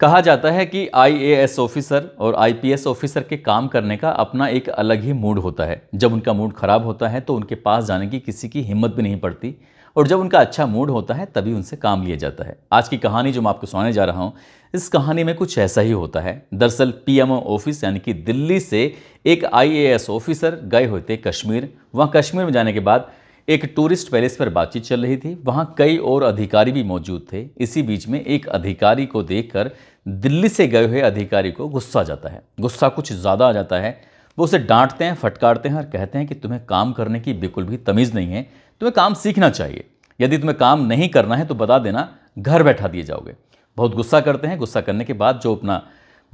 कहा जाता है कि आईएएस ऑफिसर और आईपीएस ऑफिसर के काम करने का अपना एक अलग ही मूड होता है जब उनका मूड ख़राब होता है तो उनके पास जाने की किसी की हिम्मत भी नहीं पड़ती और जब उनका अच्छा मूड होता है तभी उनसे काम लिया जाता है आज की कहानी जो मैं आपको सुनाने जा रहा हूँ इस कहानी में कुछ ऐसा ही होता है दरअसल पीएमओ ऑफिस यानी कि दिल्ली से एक आईएएस ऑफिसर गए होते कश्मीर वहाँ कश्मीर में जाने के बाद एक टूरिस्ट पैलेस पर बातचीत चल रही थी वहां कई और अधिकारी भी मौजूद थे इसी बीच में एक अधिकारी को देखकर दिल्ली से गए हुए अधिकारी को गुस्सा जाता है गुस्सा कुछ ज़्यादा आ जाता है वो उसे डांटते हैं फटकारते हैं और कहते हैं कि तुम्हें काम करने की बिल्कुल भी तमीज़ नहीं है तुम्हें काम सीखना चाहिए यदि तुम्हें काम नहीं करना है तो बता देना घर बैठा दिए जाओगे बहुत गुस्सा करते हैं गुस्सा करने के बाद जो अपना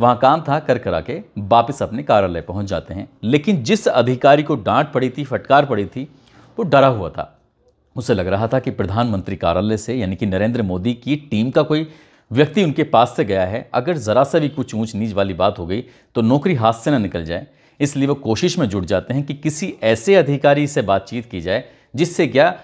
वहाँ काम था कर करा के वापस अपने कार्यालय पहुँच जाते हैं लेकिन जिस अधिकारी को डांट पड़ी थी फटकार पड़ी थी वो डरा हुआ था उसे लग रहा था कि प्रधानमंत्री कार्यालय से यानी कि नरेंद्र मोदी की टीम का कोई व्यक्ति उनके पास से गया है अगर ज़रा सा भी कुछ ऊंच नीच वाली बात हो गई तो नौकरी हाथ से ना निकल जाए इसलिए वो कोशिश में जुट जाते हैं कि किसी ऐसे अधिकारी से बातचीत की जाए जिससे क्या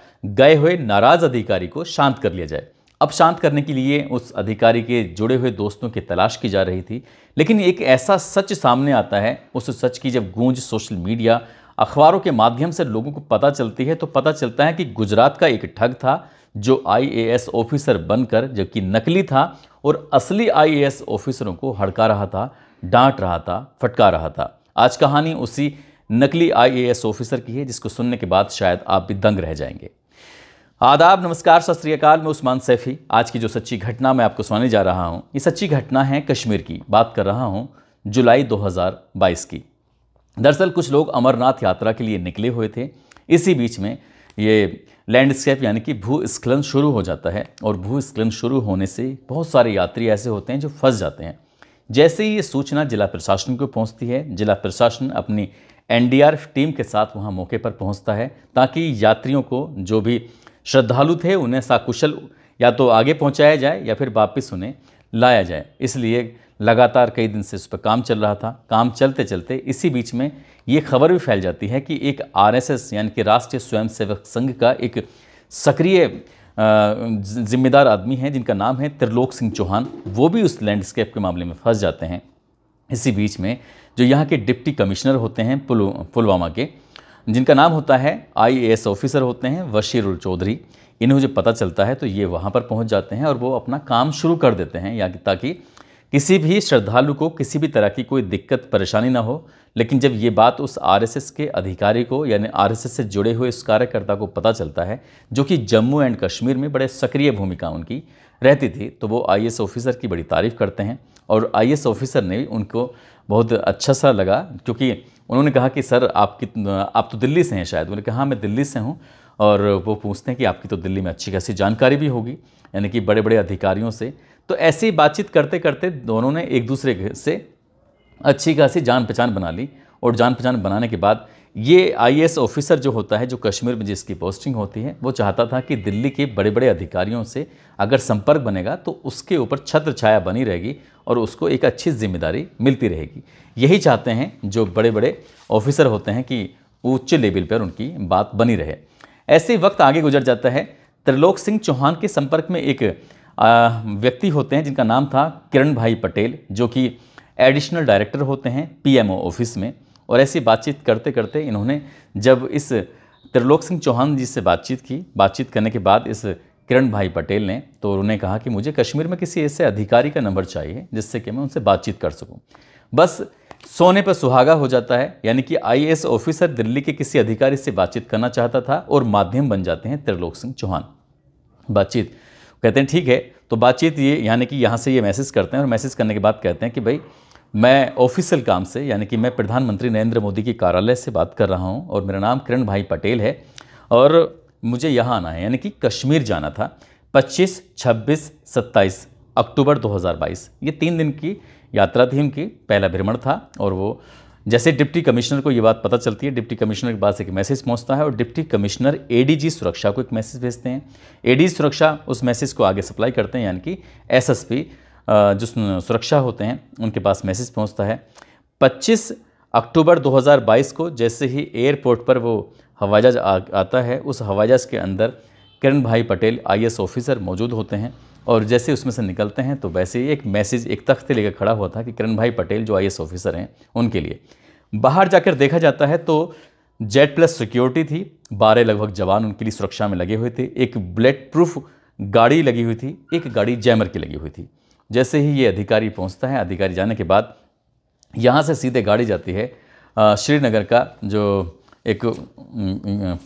गए हुए नाराज़ अधिकारी को शांत कर लिया जाए अब शांत करने के लिए उस अधिकारी के जुड़े हुए दोस्तों की तलाश की जा रही थी लेकिन एक ऐसा सच सामने आता है उस सच की जब गूंज सोशल मीडिया अखबारों के माध्यम से लोगों को पता चलती है तो पता चलता है कि गुजरात का एक ठग था जो आईएएस ऑफिसर बनकर जबकि नकली था और असली आईएएस ऑफिसरों को हड़का रहा था डांट रहा था फटका रहा था आज कहानी उसी नकली आईएएस ऑफिसर की है जिसको सुनने के बाद शायद आप भी दंग रह जाएंगे आदाब नमस्कार सत श्रीकाल मैं उस्मान सैफी आज की जो सच्ची घटना मैं आपको सुनाने जा रहा हूँ ये सच्ची घटना है कश्मीर की बात कर रहा हूँ जुलाई 2022 की दरअसल कुछ लोग अमरनाथ यात्रा के लिए निकले हुए थे इसी बीच में ये लैंडस्केप यानी कि भूस्खलन शुरू हो जाता है और भूस्खलन शुरू होने से बहुत सारे यात्री ऐसे होते हैं जो फंस जाते हैं जैसे ही ये सूचना जिला प्रशासन को पहुंचती है जिला प्रशासन अपनी एनडीआरएफ टीम के साथ वहां मौके पर पहुंचता है ताकि यात्रियों को जो भी श्रद्धालु थे उन्हें साकुशल या तो आगे पहुंचाया जाए या फिर वापस उन्हें लाया जाए इसलिए लगातार कई दिन से उस पर काम चल रहा था काम चलते चलते इसी बीच में ये खबर भी फैल जाती है कि एक आरएसएस यानी कि राष्ट्रीय स्वयंसेवक संघ का एक सक्रिय जिम्मेदार आदमी हैं जिनका नाम है त्रिलोक सिंह चौहान वो भी उस लैंडस्केप के मामले में फंस जाते हैं इसी बीच में जो यहाँ के डिप्टी कमिश्नर होते हैं पुलवामा के जिनका नाम होता है एस ऑफिसर होते हैं उल चौधरी इन्हें जब पता चलता है तो ये वहाँ पर पहुँच जाते हैं और वो अपना काम शुरू कर देते हैं या ताकि किसी भी श्रद्धालु को किसी भी तरह की कोई दिक्कत परेशानी ना हो लेकिन जब ये बात उस आरएसएस के अधिकारी को यानी आरएसएस से जुड़े हुए उस कार्यकर्ता को पता चलता है जो कि जम्मू एंड कश्मीर में बड़े सक्रिय भूमिका उनकी रहती थी तो वो आई ऑफिसर की बड़ी तारीफ़ करते हैं और आई ऑफिसर ने उनको बहुत अच्छा सा लगा क्योंकि उन्होंने कहा कि सर आप कित आप तो दिल्ली से हैं शायद उन्होंने कहा हाँ, मैं दिल्ली से हूँ और वो पूछते हैं कि आपकी तो दिल्ली में अच्छी खासी जानकारी भी होगी यानी कि बड़े बड़े अधिकारियों से तो ऐसे ही बातचीत करते करते दोनों ने एक दूसरे से अच्छी खासी जान पहचान बना ली और जान पहचान बनाने के बाद ये आई ऑफिसर जो होता है जो कश्मीर में जिसकी पोस्टिंग होती है वो चाहता था कि दिल्ली के बड़े बड़े अधिकारियों से अगर संपर्क बनेगा तो उसके ऊपर छत्र छाया बनी रहेगी और उसको एक अच्छी जिम्मेदारी मिलती रहेगी यही चाहते हैं जो बड़े बड़े ऑफिसर होते हैं कि उच्च लेवल पर उनकी बात बनी रहे ऐसे वक्त आगे गुजर जाता है त्रिलोक सिंह चौहान के संपर्क में एक व्यक्ति होते हैं जिनका नाम था किरण भाई पटेल जो कि एडिशनल डायरेक्टर होते हैं पीएमओ ऑफिस में और ऐसी बातचीत करते करते इन्होंने जब इस त्रिलोक सिंह चौहान जी से बातचीत की बातचीत करने के बाद इस किरण भाई पटेल ने तो उन्होंने कहा कि मुझे कश्मीर में किसी ऐसे अधिकारी का नंबर चाहिए जिससे कि मैं उनसे बातचीत कर सकूँ बस सोने पर सुहागा हो जाता है यानी कि आई ऑफिसर दिल्ली के किसी अधिकारी से बातचीत करना चाहता था और माध्यम बन जाते हैं त्रिलोक सिंह चौहान बातचीत कहते हैं ठीक है तो बातचीत ये यानी कि यहाँ से ये मैसेज करते हैं और मैसेज करने के बाद कहते हैं कि भाई मैं ऑफिशियल काम से यानी कि मैं प्रधानमंत्री नरेंद्र मोदी के कार्यालय से बात कर रहा हूँ और मेरा नाम किरण भाई पटेल है और मुझे यहाँ आना है यानी कि कश्मीर जाना था 25, 26, 27 अक्टूबर 2022 ये तीन दिन की यात्रा थी उनकी पहला भ्रमण था और वो जैसे डिप्टी कमिश्नर को ये बात पता चलती है डिप्टी कमिश्नर के पास एक मैसेज पहुंचता है और डिप्टी कमिश्नर एडीजी सुरक्षा को एक मैसेज भेजते हैं एडीजी सुरक्षा उस मैसेज को आगे सप्लाई करते हैं यानी कि एसएसपी जो सुरक्षा होते हैं उनके पास मैसेज पहुंचता है 25 अक्टूबर 2022 को जैसे ही एयरपोर्ट पर वो हवाई जहाज आता है उस हवाई जहाज के अंदर किरण भाई पटेल आई ऑफिसर मौजूद होते हैं और जैसे उसमें से निकलते हैं तो वैसे ही एक मैसेज एक तख्ते लेकर खड़ा हुआ था कि किरण भाई पटेल जो आई ऑफिसर हैं उनके लिए बाहर जाकर देखा जाता है तो जेट प्लस सिक्योरिटी थी बारह लगभग जवान उनके लिए सुरक्षा में लगे हुए थे एक बुलेट प्रूफ गाड़ी लगी हुई थी एक गाड़ी जैमर की लगी हुई थी जैसे ही ये अधिकारी पहुंचता है अधिकारी जाने के बाद यहाँ से सीधे गाड़ी जाती है श्रीनगर का जो एक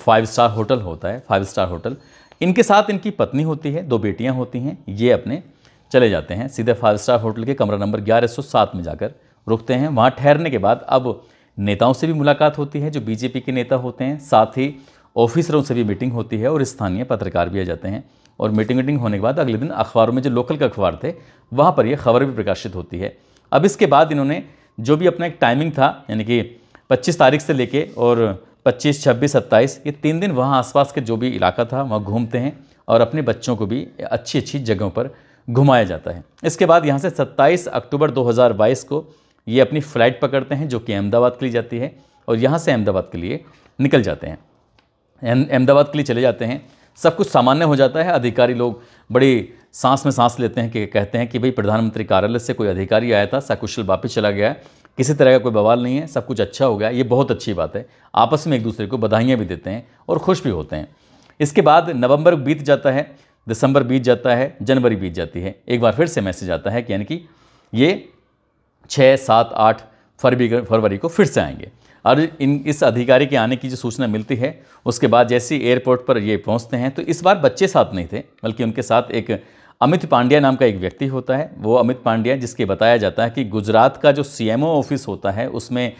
फाइव स्टार होटल होता है फाइव स्टार होटल इनके साथ इनकी पत्नी होती है दो बेटियां होती हैं ये अपने चले जाते हैं सीधे फाइव स्टार होटल के कमरा नंबर 1107 में जाकर रुकते हैं वहाँ ठहरने के बाद अब नेताओं से भी मुलाकात होती है जो बीजेपी के नेता होते हैं साथ ही ऑफिसरों से भी मीटिंग होती है और स्थानीय पत्रकार भी आ जाते हैं और मीटिंग वीटिंग होने के बाद अगले दिन अखबारों में जो लोकल के अखबार थे वहाँ पर यह खबर भी प्रकाशित होती है अब इसके बाद इन्होंने जो भी अपना एक टाइमिंग था यानी कि पच्चीस तारीख से लेके और पच्चीस छब्बीस सत्ताईस ये तीन दिन वहाँ आसपास के जो भी इलाका था वहाँ घूमते हैं और अपने बच्चों को भी अच्छी अच्छी जगहों पर घुमाया जाता है इसके बाद यहाँ से 27 अक्टूबर 2022 को ये अपनी फ़्लाइट पकड़ते हैं जो कि अहमदाबाद के लिए जाती है और यहाँ से अहमदाबाद के लिए निकल जाते हैं अहमदाबाद के लिए चले जाते हैं सब कुछ सामान्य हो जाता है अधिकारी लोग बड़ी सांस में सांस लेते हैं कि कहते हैं कि भाई प्रधानमंत्री कार्यालय से कोई अधिकारी आया था सकुशल वापस चला गया है किसी तरह का कोई बवाल नहीं है सब कुछ अच्छा हो गया ये बहुत अच्छी बात है आपस में एक दूसरे को बधाइयाँ भी देते हैं और खुश भी होते हैं इसके बाद नवंबर बीत जाता है दिसंबर बीत जाता है जनवरी बीत जाती है एक बार फिर से मैसेज आता है कि यानी कि ये छः सात आठ फरवरी फरवरी को फिर से आएंगे और इन इस अधिकारी के आने की जो सूचना मिलती है उसके बाद जैसे ही एयरपोर्ट पर ये पहुंचते हैं तो इस बार बच्चे साथ नहीं थे बल्कि उनके साथ एक अमित पांड्या नाम का एक व्यक्ति होता है वो अमित पांड्या जिसके बताया जाता है कि गुजरात का जो सीएमओ ऑफिस होता है उसमें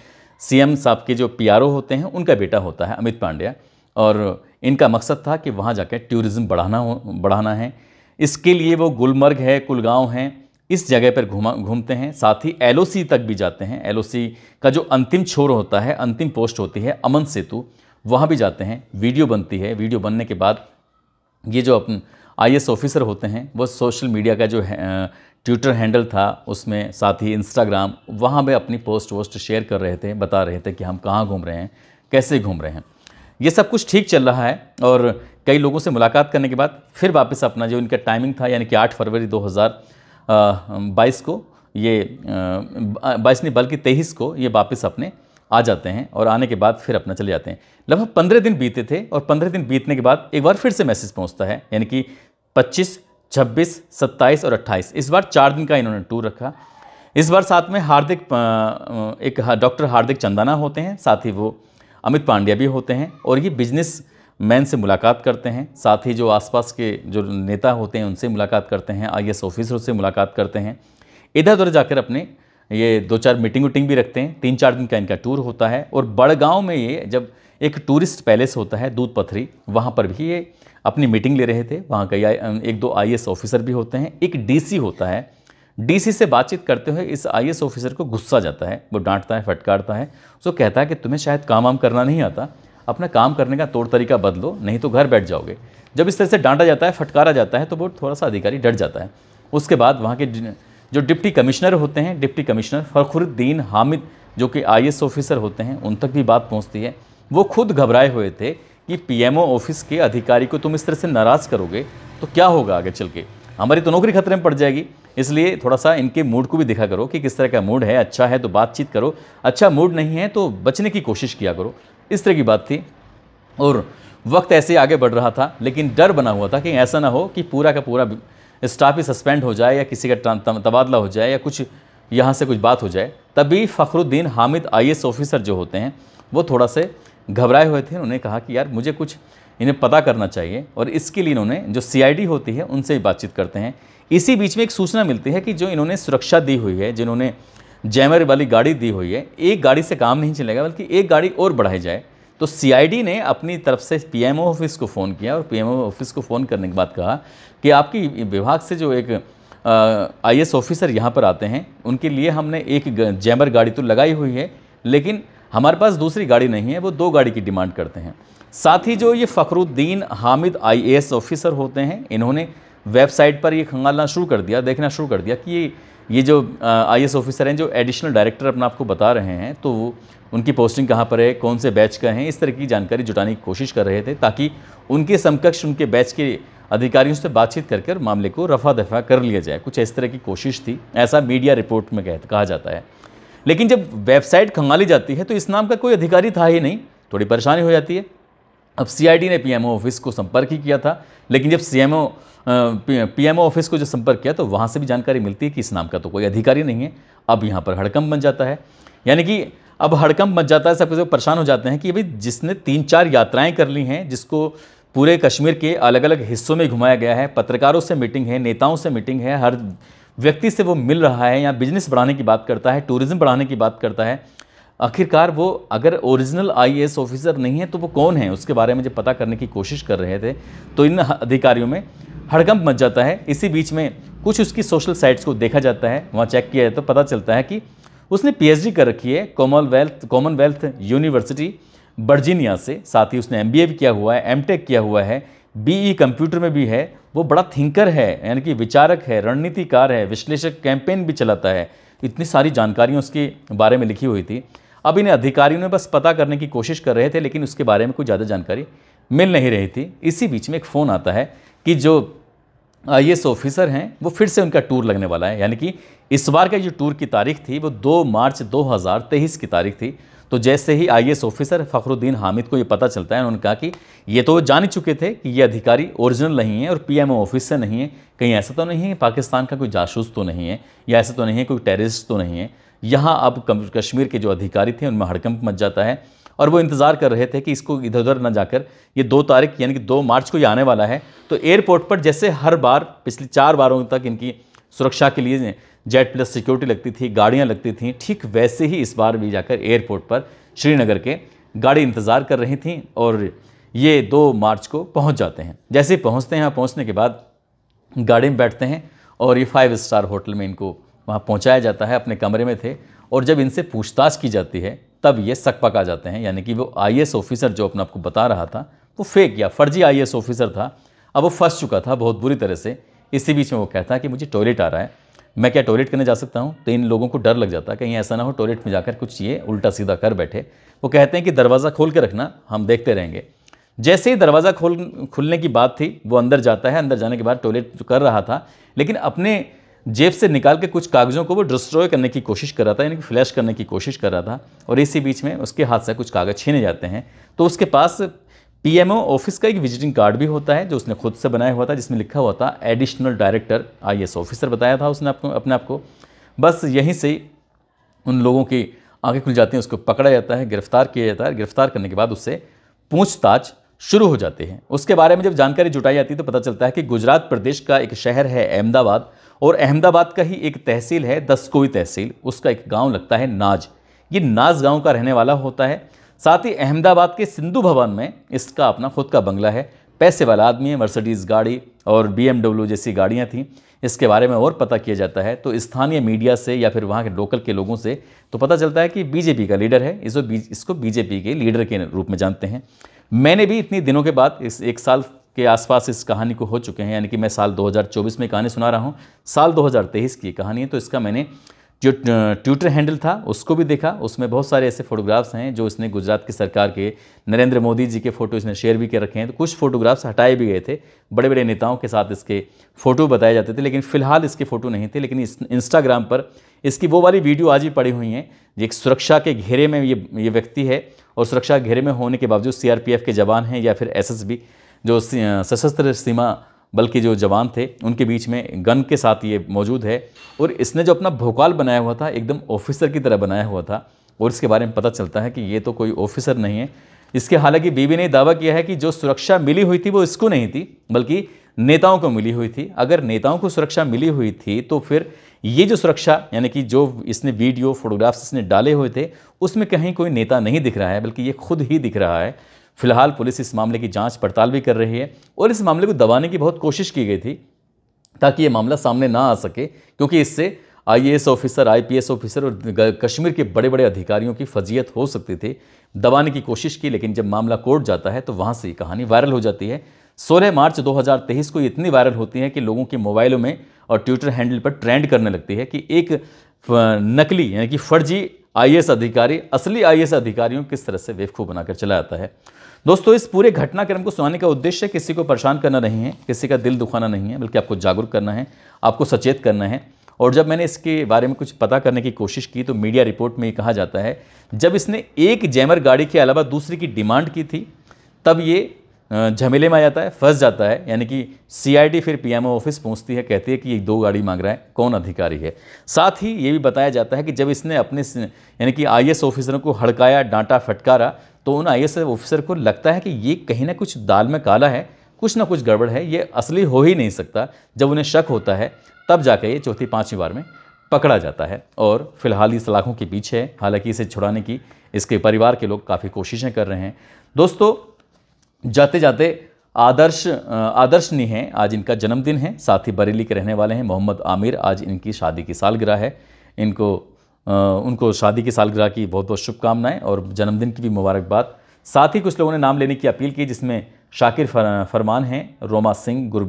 सीएम साहब के जो पीआरओ होते हैं उनका बेटा होता है अमित पांड्या और इनका मकसद था कि वहाँ जाकर टूरिज़्म बढ़ाना हो बढ़ाना है इसके लिए वो गुलमर्ग है कुलगांव है इस जगह पर घुमा घूमते हैं साथ ही एल तक भी जाते हैं एल का जो अंतिम छोर होता है अंतिम पोस्ट होती है अमन सेतु वहाँ भी जाते हैं वीडियो बनती है वीडियो बनने के बाद ये जो अपन आई ऑफिसर होते हैं वो सोशल मीडिया का जो ट्विटर हैंडल था उसमें साथ ही इंस्टाग्राम वहाँ पर अपनी पोस्ट वोस्ट शेयर कर रहे थे बता रहे थे कि हम कहाँ घूम रहे हैं कैसे घूम रहे हैं ये सब कुछ ठीक चल रहा है और कई लोगों से मुलाकात करने के बाद फिर वापस अपना जो इनका टाइमिंग था यानी कि 8 फरवरी 2022 को ये बाईस नहीं बल्कि तेईस को ये वापस अपने आ जाते हैं और आने के बाद फिर अपना चले जाते हैं लगभग पंद्रह दिन बीते थे और पंद्रह दिन बीतने के बाद एक बार फिर से मैसेज पहुंचता है यानी कि पच्चीस छब्बीस सत्ताईस और अट्ठाईस इस बार चार दिन का इन्होंने टूर रखा इस बार साथ में हार्दिक एक डॉक्टर हार्दिक चंदाना होते हैं साथ ही वो अमित पांड्या भी होते हैं और ये बिजनेस मैन से मुलाकात करते हैं साथ ही जो आसपास के जो नेता होते हैं उनसे मुलाकात करते हैं आई एस ऑफिसरों से मुलाकात करते हैं इधर उधर जाकर अपने ये दो चार मीटिंग उटिंग भी रखते हैं तीन चार दिन का इनका टूर होता है और बड़गांव में ये जब एक टूरिस्ट पैलेस होता है दूध पथरी वहाँ पर भी ये अपनी मीटिंग ले रहे थे वहाँ का एक दो आई ऑफिसर भी होते हैं एक डी होता है डी से बातचीत करते हुए इस आई ऑफिसर को गुस्सा जाता है वो डांटता है फटकारता है उसको कहता है कि तुम्हें शायद काम वाम करना नहीं आता अपना काम करने का तौर तरीका बदलो नहीं तो घर बैठ जाओगे जब इस तरह से डांटा जाता है फटकारा जाता है तो वो थोड़ा सा अधिकारी डर जाता है उसके बाद वहाँ के जो डिप्टी कमिश्नर होते हैं डिप्टी कमिश्नर फ़खरुद्दीन हामिद जो कि आई ऑफिसर होते हैं उन तक भी बात पहुँचती है वो खुद घबराए हुए थे कि पीएमओ ऑफिस के अधिकारी को तुम इस तरह से नाराज़ करोगे तो क्या होगा आगे चल के हमारी तो नौकरी खतरे में पड़ जाएगी इसलिए थोड़ा सा इनके मूड को भी दिखा करो कि किस तरह का मूड है अच्छा है तो बातचीत करो अच्छा मूड नहीं है तो बचने की कोशिश किया करो इस तरह की बात थी और वक्त ऐसे आगे बढ़ रहा था लेकिन डर बना हुआ था कि ऐसा ना हो कि पूरा का पूरा स्टाफ ही सस्पेंड हो जाए या किसी का तबादला हो जाए या कुछ यहाँ से कुछ बात हो जाए तभी फ़खरुद्दीन हामिद आई ऑफिसर जो होते हैं वो थोड़ा से घबराए हुए थे उन्होंने कहा कि यार मुझे कुछ इन्हें पता करना चाहिए और इसके लिए इन्होंने जो सी होती है उनसे भी बातचीत करते हैं इसी बीच में एक सूचना मिलती है कि जो इन्होंने सुरक्षा दी हुई है जिन्होंने जैमर वाली गाड़ी दी हुई है एक गाड़ी से काम नहीं चलेगा बल्कि एक गाड़ी और बढ़ाई जाए तो सीआईडी ने अपनी तरफ से पीएमओ ऑफिस को फ़ोन किया और पीएमओ ऑफिस को फ़ोन करने के बाद कहा कि आपकी विभाग से जो एक आई ऑफिसर यहाँ पर आते हैं उनके लिए हमने एक जैमर गाड़ी तो लगाई हुई है लेकिन हमारे पास दूसरी गाड़ी नहीं है वो दो गाड़ी की डिमांड करते हैं साथ ही जो ये फ़खरुद्दीन हामिद आई ऑफिसर होते हैं इन्होंने वेबसाइट पर ये खंगालना शुरू कर दिया देखना शुरू कर दिया कि ये ये जो आई ऑफिसर हैं जो एडिशनल डायरेक्टर अपना आपको बता रहे हैं तो वो उनकी पोस्टिंग कहाँ पर है कौन से बैच का हैं इस तरह की जानकारी जुटाने की कोशिश कर रहे थे ताकि उनके समकक्ष उनके बैच के अधिकारियों से बातचीत कर कर मामले को रफा दफा कर लिया जाए कुछ इस तरह की कोशिश थी ऐसा मीडिया रिपोर्ट में कह कहा जाता है लेकिन जब वेबसाइट खंगाली जाती है तो इस नाम का कोई अधिकारी था ही नहीं थोड़ी परेशानी हो जाती है अब सीआईडी ने पीएमओ ऑफिस को संपर्क ही किया था लेकिन जब सीएमओ पीएमओ ऑफिस को जो संपर्क किया तो वहाँ से भी जानकारी मिलती है कि इस नाम का तो कोई अधिकारी नहीं है अब यहाँ पर हड़कंप बन जाता है यानी कि अब हड़कंप बन जाता है सब लोग परेशान हो जाते हैं कि भाई जिसने तीन चार यात्राएं कर ली हैं जिसको पूरे कश्मीर के अलग अलग हिस्सों में घुमाया गया है पत्रकारों से मीटिंग है नेताओं से मीटिंग है हर व्यक्ति से वो मिल रहा है या बिजनेस बढ़ाने की बात करता है टूरिज़्म बढ़ाने की बात करता है आखिरकार वो अगर ओरिजिनल आईएएस ऑफिसर नहीं है तो वो कौन है उसके बारे में जब पता करने की कोशिश कर रहे थे तो इन अधिकारियों में हड़कंप मच जाता है इसी बीच में कुछ उसकी सोशल साइट्स को देखा जाता है वहाँ चेक किया जाए तो पता चलता है कि उसने पीएचडी कर रखी है कॉमनवेल्थ कॉमनवेल्थ यूनिवर्सिटी बर्जीनिया से साथ ही उसने एम भी किया हुआ है एम किया हुआ है बीई कंप्यूटर e में भी है वो बड़ा थिंकर है यानी कि विचारक है रणनीतिकार है विश्लेषक कैंपेन भी चलाता है इतनी सारी जानकारियाँ उसके बारे में लिखी हुई थी अब इन अधिकारियों ने बस पता करने की कोशिश कर रहे थे लेकिन उसके बारे में कोई ज़्यादा जानकारी मिल नहीं रही थी इसी बीच में एक फ़ोन आता है कि जो आई ऑफिसर हैं वो फिर से उनका टूर लगने वाला है यानी कि इस बार का जो टूर की तारीख थी वो 2 मार्च 2023 की तारीख थी तो जैसे ही आई ऑफिसर फ़खरुद्दीन हामिद को ये पता चलता है उन्होंने कहा कि ये तो जान ही चुके थे कि ये अधिकारी ओरिजिनल नहीं है और पीएमओ ऑफिस से नहीं है कहीं ऐसा तो नहीं है पाकिस्तान का कोई जासूस तो नहीं है या ऐसा तो नहीं है कोई टेररिस्ट तो नहीं है यहाँ अब कश्मीर के जो अधिकारी थे उनमें हड़कंप मच जाता है और वो इंतज़ार कर रहे थे कि इसको इधर उधर ना जाकर ये दो तारीख यानी कि दो मार्च को ये आने वाला है तो एयरपोर्ट पर जैसे हर बार पिछली चार बारों तक इनकी सुरक्षा के लिए जेट प्लस सिक्योरिटी लगती थी गाड़ियाँ लगती थी ठीक वैसे ही इस बार भी जाकर एयरपोर्ट पर श्रीनगर के गाड़ी इंतज़ार कर रही थी और ये दो मार्च को पहुँच जाते हैं जैसे ही पहुँचते हैं पहुँचने के बाद गाड़ी में बैठते हैं और ये फाइव स्टार होटल में इनको वहाँ पहुँचाया जाता है अपने कमरे में थे और जब इनसे पूछताछ की जाती है तब ये आ जाते हैं यानी कि वो आई ऑफिसर जो अपने आपको बता रहा था वो फेक या फर्जी आई ऑफिसर था अब वो फंस चुका था बहुत बुरी तरह से इसी बीच में वो कहता है कि मुझे टॉयलेट आ रहा है मैं क्या टॉयलेट करने जा सकता हूँ तो इन लोगों को डर लग जाता है कहीं ऐसा ना हो टॉयलेट में जाकर कुछ ये उल्टा सीधा कर बैठे वो कहते हैं कि दरवाज़ा खोल के रखना हम देखते रहेंगे जैसे ही दरवाज़ा खोल खुलने की बात थी वो अंदर जाता है अंदर जाने के बाद टॉयलेट कर रहा था लेकिन अपने जेब से निकाल के कुछ कागज़ों को वो डिस्ट्रॉय करने की कोशिश कर रहा था यानी कि फ्लैश करने की कोशिश कर रहा था और इसी बीच में उसके हाथ से कुछ कागज़ छीने जाते हैं तो उसके पास पीएमओ ऑफिस का एक विजिटिंग कार्ड भी होता है जो उसने खुद से बनाया हुआ था जिसमें लिखा हुआ था एडिशनल डायरेक्टर आई ऑफिसर बताया था उसने आपको अपने आप को बस यहीं से उन लोगों की आगे खुल जाती हैं उसको पकड़ा जाता है गिरफ्तार किया जाता है गिरफ्तार करने के बाद उससे पूछताछ शुरू हो जाती है उसके बारे में जब जानकारी जुटाई जाती है तो पता चलता है कि गुजरात प्रदेश का एक शहर है अहमदाबाद और अहमदाबाद का ही एक तहसील है दसकोई तहसील उसका एक गांव लगता है नाज ये नाज गांव का रहने वाला होता है साथ ही अहमदाबाद के सिंधु भवन में इसका अपना खुद का बंगला है पैसे वाला आदमी है मर्सडीज गाड़ी और बी जैसी गाड़ियाँ थीं इसके बारे में और पता किया जाता है तो स्थानीय मीडिया से या फिर वहाँ के लोकल के लोगों से तो पता चलता है कि बीजेपी का लीडर है इसको बीजेपी के लीडर के रूप में जानते हैं मैंने भी इतनी दिनों के बाद इस एक साल के आसपास इस कहानी को हो चुके हैं यानी कि मैं साल 2024 में कहानी सुना रहा हूँ साल 2023 की कहानी है तो इसका मैंने जो ट्विटर हैंडल था उसको भी देखा उसमें बहुत सारे ऐसे फोटोग्राफ्स हैं जो इसने गुजरात की सरकार के नरेंद्र मोदी जी के फ़ोटो इसने शेयर भी कर रखे हैं तो कुछ फोटोग्राफ्स हटाए भी गए थे बड़े बड़े नेताओं के साथ इसके फ़ोटो बताए जाते थे लेकिन फ़िलहाल इसके फ़ोटो नहीं थे लेकिन इस इंस्टाग्राम पर इसकी वो वाली वीडियो आज भी पड़ी हुई हैं एक सुरक्षा के घेरे में ये ये व्यक्ति है और सुरक्षा के घेरे में होने के बावजूद सी के जवान हैं या फिर एस जो सशस्त्र सीमा बल के जो जवान थे उनके बीच में गन के साथ ये मौजूद है और इसने जो अपना भोकाल बनाया हुआ था एकदम ऑफिसर की तरह बनाया हुआ था और इसके बारे में पता चलता है कि ये तो कोई ऑफिसर नहीं है इसके हालांकि बीबी ने दावा किया है कि जो सुरक्षा मिली हुई थी वो इसको नहीं थी बल्कि नेताओं को मिली हुई थी अगर नेताओं को सुरक्षा मिली हुई थी तो फिर ये जो सुरक्षा यानी कि जो इसने वीडियो फोटोग्राफ्स इसने डाले हुए थे उसमें कहीं कोई नेता नहीं दिख रहा है बल्कि ये खुद ही दिख रहा है फिलहाल पुलिस इस मामले की जांच पड़ताल भी कर रही है और इस मामले को दबाने की बहुत कोशिश की गई थी ताकि ये मामला सामने ना आ सके क्योंकि इससे आईएएस ऑफिसर आईपीएस ऑफिसर और कश्मीर के बड़े बड़े अधिकारियों की फजीयत हो सकती थी दबाने की कोशिश की लेकिन जब मामला कोर्ट जाता है तो वहाँ से ये कहानी वायरल हो जाती है सोलह मार्च 2023 को इतनी वायरल होती है कि लोगों के मोबाइलों में और ट्विटर हैंडल पर ट्रेंड करने लगती है कि एक नकली यानी कि फर्जी आईएएस अधिकारी असली आईएएस अधिकारियों किस तरह से बेवकूफ़ बनाकर चला जाता है दोस्तों इस पूरे घटनाक्रम को सुनाने का उद्देश्य किसी को परेशान करना नहीं है किसी का दिल दुखाना नहीं है बल्कि आपको जागरूक करना है आपको सचेत करना है और जब मैंने इसके बारे में कुछ पता करने की कोशिश की तो मीडिया रिपोर्ट में ये कहा जाता है जब इसने एक जैमर गाड़ी के अलावा दूसरी की डिमांड की थी तब ये झमेले में आ जाता है फंस जाता है यानी कि सीआईडी फिर पीएमओ ऑफिस पहुंचती है कहती है कि ये दो गाड़ी मांग रहा है कौन अधिकारी है साथ ही ये भी बताया जाता है कि जब इसने अपने यानी कि आई ऑफिसरों को हड़काया डांटा फटकारा तो उन एस ऑफिसर को लगता है कि ये कहीं ना कुछ दाल में काला है कुछ ना कुछ गड़बड़ है ये असली हो ही नहीं सकता जब उन्हें शक होता है तब जाकर ये चौथी पाँचवीं बार में पकड़ा जाता है और फिलहाल इस सलाखों के पीछे है हालांकि इसे छुड़ाने की इसके परिवार के लोग काफ़ी कोशिशें कर रहे हैं दोस्तों जाते जाते आदर्श आदर्श नहीं हैं आज इनका जन्मदिन है साथ ही बरेली के रहने वाले हैं मोहम्मद आमिर आज इनकी शादी की सालगिरह है इनको उनको शादी की सालगिरह की बहुत बहुत शुभकामनाएं और जन्मदिन की भी मुबारकबाद साथ ही कुछ लोगों ने नाम लेने की अपील की जिसमें शाकिर फरमान हैं रोमा सिंह गुर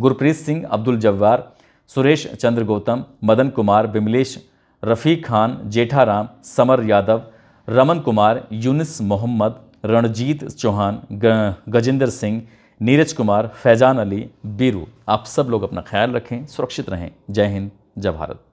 गुरप्रीत सिंह अब्दुल जव्वार सुरेश चंद्र गौतम मदन कुमार बिमलेश रफ़ी खान जेठाराम समर यादव रमन कुमार यूनिस मोहम्मद रणजीत चौहान गजेंद्र सिंह नीरज कुमार फैजान अली बीरू आप सब लोग अपना ख्याल रखें सुरक्षित रहें जय हिंद जय भारत